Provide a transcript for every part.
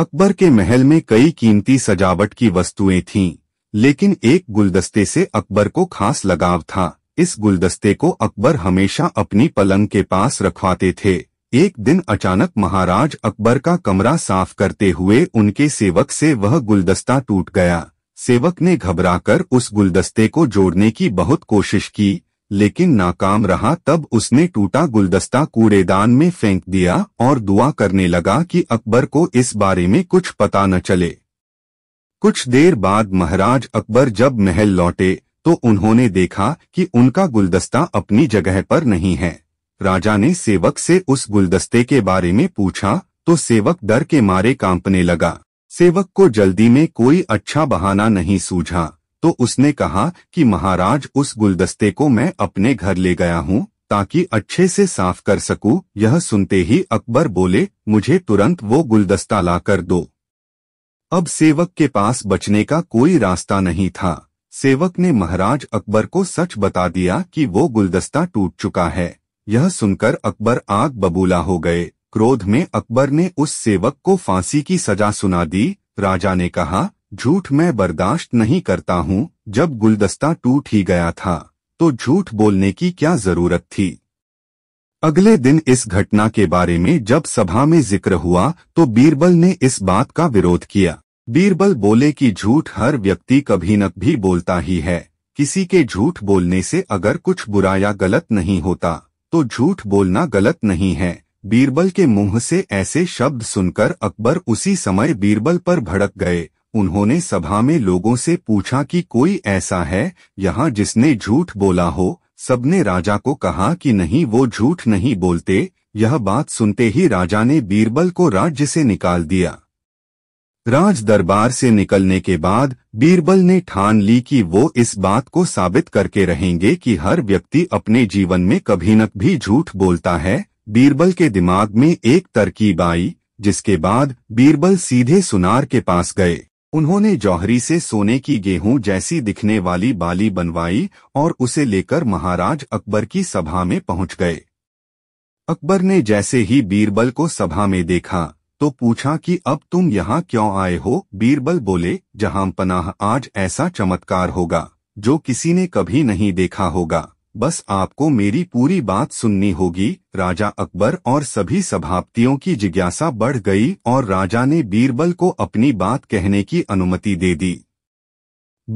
अकबर के महल में कई कीमती सजावट की वस्तुएं थीं, लेकिन एक गुलदस्ते से अकबर को खास लगाव था इस गुलदस्ते को अकबर हमेशा अपनी पलंग के पास रखवाते थे एक दिन अचानक महाराज अकबर का कमरा साफ करते हुए उनके सेवक से वह गुलदस्ता टूट गया सेवक ने घबराकर उस गुलदस्ते को जोड़ने की बहुत कोशिश की लेकिन नाकाम रहा तब उसने टूटा गुलदस्ता कूड़ेदान में फेंक दिया और दुआ करने लगा कि अकबर को इस बारे में कुछ पता न चले कुछ देर बाद महाराज अकबर जब महल लौटे तो उन्होंने देखा कि उनका गुलदस्ता अपनी जगह पर नहीं है राजा ने सेवक से उस गुलदस्ते के बारे में पूछा तो सेवक डर के मारे कांपने लगा सेवक को जल्दी में कोई अच्छा बहाना नहीं सूझा तो उसने कहा कि महाराज उस गुलदस्ते को मैं अपने घर ले गया हूँ ताकि अच्छे से साफ कर सकू यह सुनते ही अकबर बोले मुझे तुरंत वो गुलदस्ता ला कर दो अब सेवक के पास बचने का कोई रास्ता नहीं था सेवक ने महाराज अकबर को सच बता दिया कि वो गुलदस्ता टूट चुका है यह सुनकर अकबर आग बबूला हो गए क्रोध में अकबर ने उस सेवक को फांसी की सजा सुना दी राजा ने कहा झूठ मैं बर्दाश्त नहीं करता हूँ जब गुलदस्ता टूट ही गया था तो झूठ बोलने की क्या जरूरत थी अगले दिन इस घटना के बारे में जब सभा में जिक्र हुआ तो बीरबल ने इस बात का विरोध किया बीरबल बोले कि झूठ हर व्यक्ति कभी न भी बोलता ही है किसी के झूठ बोलने से अगर कुछ बुरा या गलत नहीं होता तो झूठ बोलना गलत नहीं है बीरबल के मुंह से ऐसे शब्द सुनकर अकबर उसी समय बीरबल पर भड़क गए उन्होंने सभा में लोगों से पूछा कि कोई ऐसा है यहाँ जिसने झूठ बोला हो सबने राजा को कहा कि नहीं वो झूठ नहीं बोलते यह बात सुनते ही राजा ने बीरबल को राज्य से निकाल दिया राज दरबार से निकलने के बाद बीरबल ने ठान ली कि वो इस बात को साबित करके रहेंगे कि हर व्यक्ति अपने जीवन में कभी न भी झूठ बोलता है बीरबल के दिमाग में एक तरकीब आई जिसके बाद बीरबल सीधे सुनार के पास गए उन्होंने जौहरी से सोने की गेहूं जैसी दिखने वाली बाली बनवाई और उसे लेकर महाराज अकबर की सभा में पहुंच गए अकबर ने जैसे ही बीरबल को सभा में देखा तो पूछा कि अब तुम यहाँ क्यों आए हो बीरबल बोले जहां पनाह आज ऐसा चमत्कार होगा जो किसी ने कभी नहीं देखा होगा बस आपको मेरी पूरी बात सुननी होगी राजा अकबर और सभी सभापतियों की जिज्ञासा बढ़ गई और राजा ने बीरबल को अपनी बात कहने की अनुमति दे दी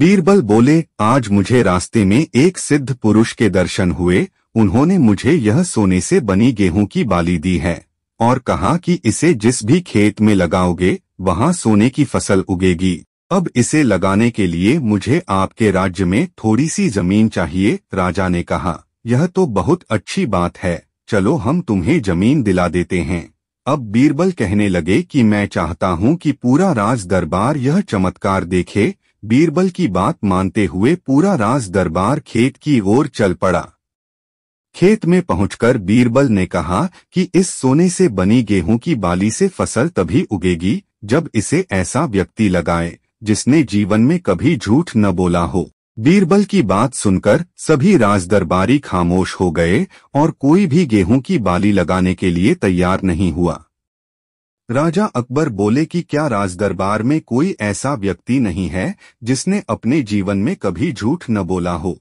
बीरबल बोले आज मुझे रास्ते में एक सिद्ध पुरुष के दर्शन हुए उन्होंने मुझे यह सोने से बनी गेहूं की बाली दी है और कहा कि इसे जिस भी खेत में लगाओगे वहां सोने की फसल उगेगी अब इसे लगाने के लिए मुझे आपके राज्य में थोड़ी सी जमीन चाहिए राजा ने कहा यह तो बहुत अच्छी बात है चलो हम तुम्हें जमीन दिला देते हैं अब बीरबल कहने लगे कि मैं चाहता हूं कि पूरा राज दरबार यह चमत्कार देखे बीरबल की बात मानते हुए पूरा राज दरबार खेत की ओर चल पड़ा खेत में पहुंचकर बीरबल ने कहा कि इस सोने से बनी गेहूं की बाली से फसल तभी उगेगी जब इसे ऐसा व्यक्ति लगाए जिसने जीवन में कभी झूठ न बोला हो बीरबल की बात सुनकर सभी राजदरबारी खामोश हो गए और कोई भी गेहूं की बाली लगाने के लिए तैयार नहीं हुआ राजा अकबर बोले कि क्या राजदरबार में कोई ऐसा व्यक्ति नहीं है जिसने अपने जीवन में कभी झूठ न बोला हो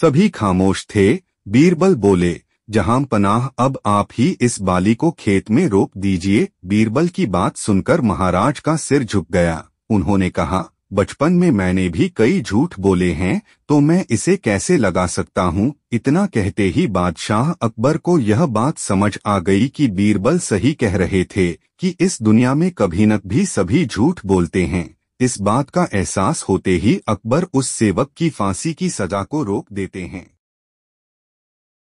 सभी खामोश थे बीरबल बोले जहां पनाह अब आप ही इस बाली को खेत में रोप दीजिए बीरबल की बात सुनकर महाराज का सिर झुक गया उन्होंने कहा बचपन में मैंने भी कई झूठ बोले हैं तो मैं इसे कैसे लगा सकता हूँ इतना कहते ही बादशाह अकबर को यह बात समझ आ गई कि बीरबल सही कह रहे थे कि इस दुनिया में कभी न भी सभी झूठ बोलते हैं इस बात का एहसास होते ही अकबर उस सेवक की फांसी की सजा को रोक देते हैं